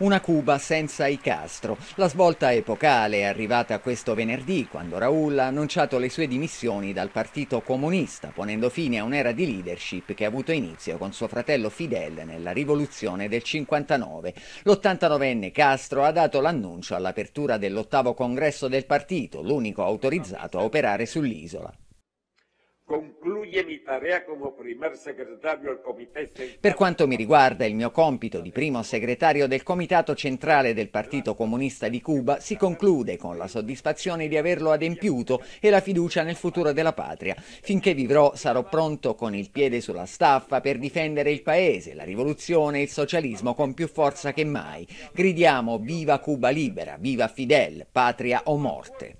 Una Cuba senza i Castro. La svolta epocale è arrivata questo venerdì quando Raul ha annunciato le sue dimissioni dal Partito Comunista, ponendo fine a un'era di leadership che ha avuto inizio con suo fratello Fidel nella rivoluzione del 59. L'89enne Castro ha dato l'annuncio all'apertura dell'ottavo congresso del partito, l'unico autorizzato a operare sull'isola concluye mi tarea como primer secretario del Comité Centrale. Per quanto mi riguarda, il mio compito di primo segretario del Comitato Centrale del Partito Comunista di Cuba si conclude con la soddisfazione di averlo adempiuto e la fiducia nel futuro della patria. Finché vivrò sarò pronto con il piede sulla staffa per difendere il paese, la rivoluzione e il socialismo con più forza che mai. Gridiamo viva Cuba libera, viva Fidel, patria o morte.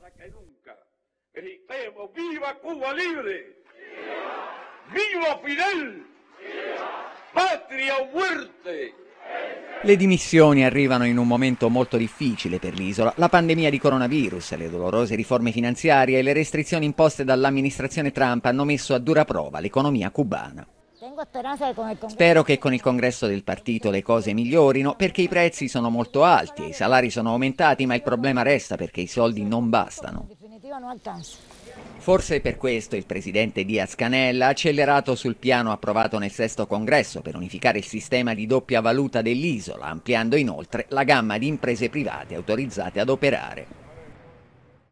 Gritemos viva Cuba libre. Viva Fidel! Viva! Patria muerte! Le dimissioni arrivano in un momento molto difficile per l'isola. La pandemia di coronavirus, le dolorose riforme finanziarie e le restrizioni imposte dall'amministrazione Trump hanno messo a dura prova l'economia cubana. Spero che con il congresso del partito le cose migliorino perché i prezzi sono molto alti e i salari sono aumentati, ma il problema resta perché i soldi non bastano. Forse per questo il presidente Diaz Canella ha accelerato sul piano approvato nel sesto congresso per unificare il sistema di doppia valuta dell'isola, ampliando inoltre la gamma di imprese private autorizzate ad operare.